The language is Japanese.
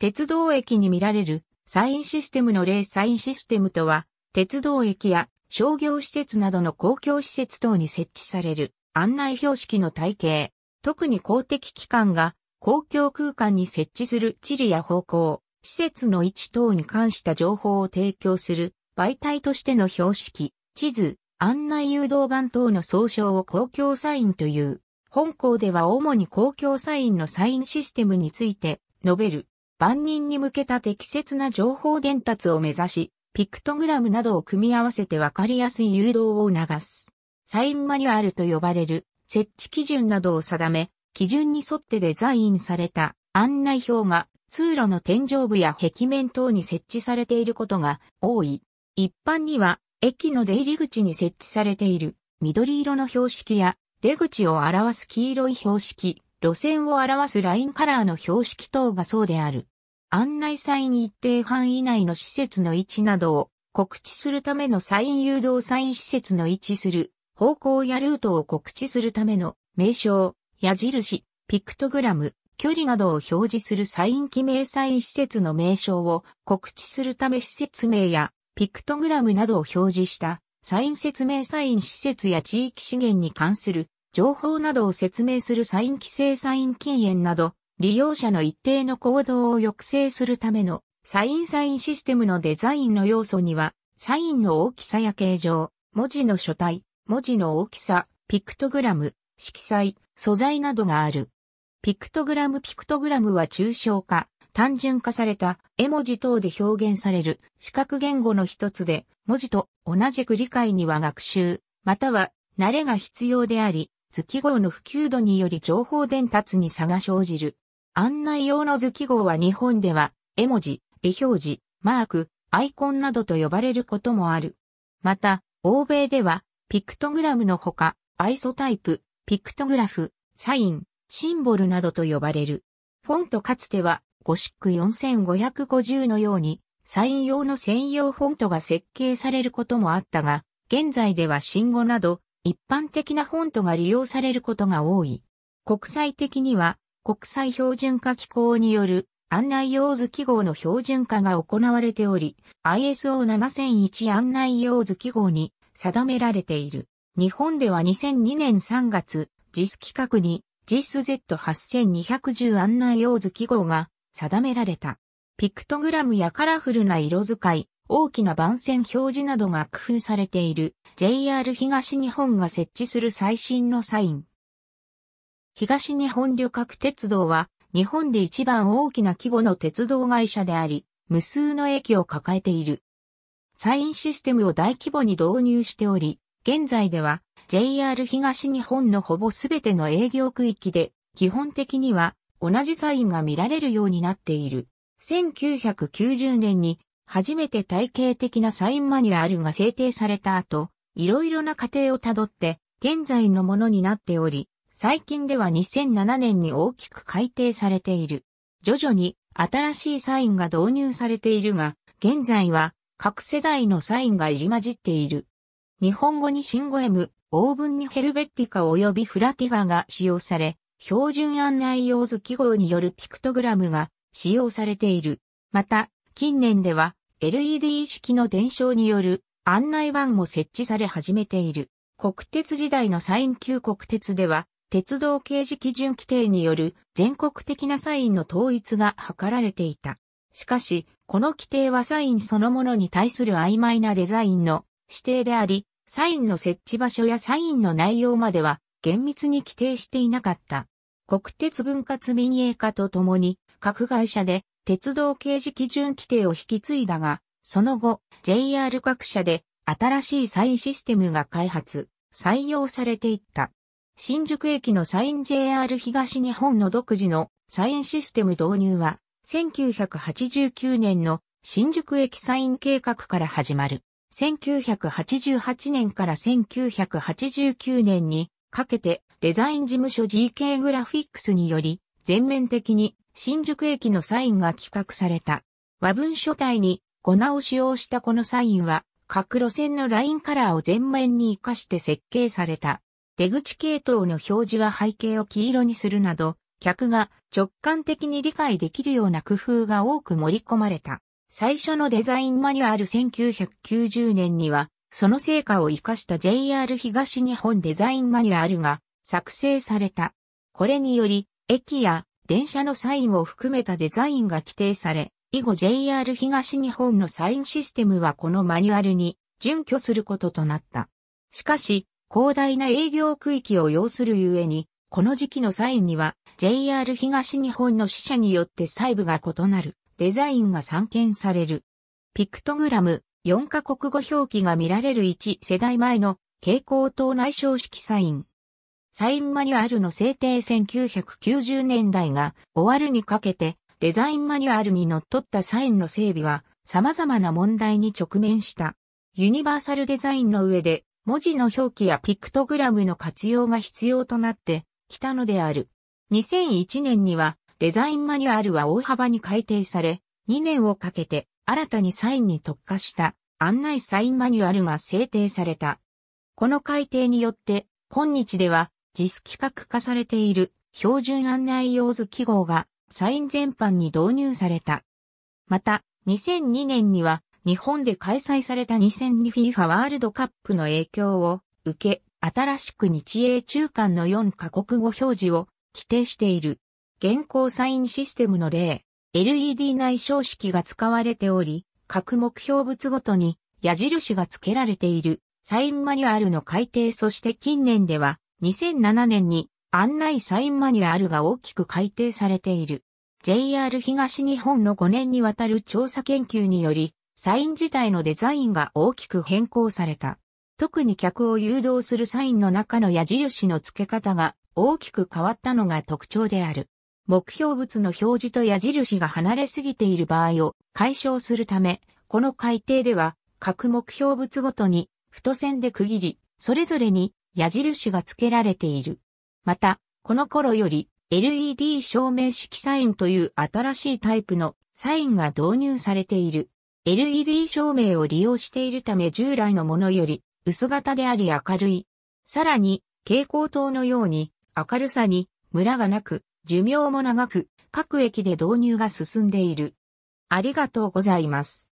鉄道駅に見られるサインシステムの例サインシステムとは、鉄道駅や商業施設などの公共施設等に設置される案内標識の体系、特に公的機関が公共空間に設置する地理や方向、施設の位置等に関した情報を提供する媒体としての標識、地図、案内誘導板等の総称を公共サインという。本校では主に公共サインのサインシステムについて述べる。万人に向けた適切な情報伝達を目指し、ピクトグラムなどを組み合わせてわかりやすい誘導を促す。サインマニュアルと呼ばれる設置基準などを定め、基準に沿ってデザインされた案内表が通路の天井部や壁面等に設置されていることが多い。一般には駅の出入り口に設置されている緑色の標識や出口を表す黄色い標識、路線を表すラインカラーの標識等がそうである。案内サイン一定範囲内の施設の位置などを告知するためのサイン誘導サイン施設の位置する方向やルートを告知するための名称、矢印、ピクトグラム、距離などを表示するサイン記名サイン施設の名称を告知するため施設名やピクトグラムなどを表示したサイン説明サイン施設や地域資源に関する情報などを説明するサイン規制サイン禁煙など、利用者の一定の行動を抑制するためのサインサインシステムのデザインの要素には、サインの大きさや形状、文字の書体、文字の大きさ、ピクトグラム、色彩、素材などがある。ピクトグラムピクトグラムは抽象化、単純化された絵文字等で表現される視覚言語の一つで、文字と同じく理解には学習、または慣れが必要であり、月号の普及度により情報伝達に差が生じる。案内用の図記号は日本では、絵文字、絵表示、マーク、アイコンなどと呼ばれることもある。また、欧米では、ピクトグラムのほか、アイソタイプ、ピクトグラフ、サイン、シンボルなどと呼ばれる。フォントかつては、ゴシック4550のように、サイン用の専用フォントが設計されることもあったが、現在では新語など、一般的なフォントが利用されることが多い。国際的には国際標準化機構による案内用図記号の標準化が行われており、ISO7001 案内用図記号に定められている。日本では2002年3月、JIS 規格に JISZ8210 案内用図記号が定められた。ピクトグラムやカラフルな色使い、大きな番線表示などが工夫されている JR 東日本が設置する最新のサイン。東日本旅客鉄道は日本で一番大きな規模の鉄道会社であり、無数の駅を抱えている。サインシステムを大規模に導入しており、現在では JR 東日本のほぼすべての営業区域で、基本的には同じサインが見られるようになっている。1990年に初めて体系的なサインマニュアルが制定された後、いろいろな過程をたどって、現在のものになっており、最近では2007年に大きく改定されている。徐々に新しいサインが導入されているが、現在は各世代のサインが入り混じっている。日本語にシゴエ M、オーブンにヘルベッティカ及びフラティガが使用され、標準案内用図記号によるピクトグラムが使用されている。また、近年では LED 式の伝承による案内板も設置され始めている。国鉄時代のサイン級国鉄では、鉄道刑事基準規定による全国的なサインの統一が図られていた。しかし、この規定はサインそのものに対する曖昧なデザインの指定であり、サインの設置場所やサインの内容までは厳密に規定していなかった。国鉄分割民営化とともに、各会社で鉄道刑事基準規定を引き継いだが、その後、JR 各社で新しいサインシステムが開発、採用されていった。新宿駅のサイン JR 東日本の独自のサインシステム導入は、1989年の新宿駅サイン計画から始まる。1988年から1989年にかけてデザイン事務所 GK グラフィックスにより全面的に新宿駅のサインが企画された。和文書体に粉を使用したこのサインは、各路線のラインカラーを全面に活かして設計された。出口系統の表示は背景を黄色にするなど、客が直感的に理解できるような工夫が多く盛り込まれた。最初のデザインマニュアル1990年には、その成果を活かした JR 東日本デザインマニュアルが作成された。これにより、駅や電車のサインを含めたデザインが規定され、以後 JR 東日本のサインシステムはこのマニュアルに準拠することとなった。しかし、広大な営業区域を要するゆえに、この時期のサインには JR 東日本の支社によって細部が異なるデザインが散見される。ピクトグラム4カ国語表記が見られる1世代前の蛍光灯内障式サイン。サインマニュアルの制定1990年代が終わるにかけてデザインマニュアルにのっとったサインの整備は様々な問題に直面した。ユニバーサルデザインの上で文字の表記やピクトグラムの活用が必要となってきたのである。2001年にはデザインマニュアルは大幅に改定され、2年をかけて新たにサインに特化した案内サインマニュアルが制定された。この改定によって今日では実規格化されている標準案内用図記号がサイン全般に導入された。また、2002年には日本で開催された 2002FIFA ワールドカップの影響を受け、新しく日英中間の4カ国語表示を規定している。現行サインシステムの例、LED 内照式が使われており、各目標物ごとに矢印が付けられているサインマニュアルの改定そして近年では2007年に案内サインマニュアルが大きく改定されている。JR 東日本の5年にわたる調査研究により、サイン自体のデザインが大きく変更された。特に客を誘導するサインの中の矢印の付け方が大きく変わったのが特徴である。目標物の表示と矢印が離れすぎている場合を解消するため、この改定では各目標物ごとに太線で区切り、それぞれに矢印が付けられている。また、この頃より LED 照明式サインという新しいタイプのサインが導入されている。LED 照明を利用しているため従来のものより薄型であり明るい。さらに、蛍光灯のように明るさにムラがなく、寿命も長く、各駅で導入が進んでいる。ありがとうございます。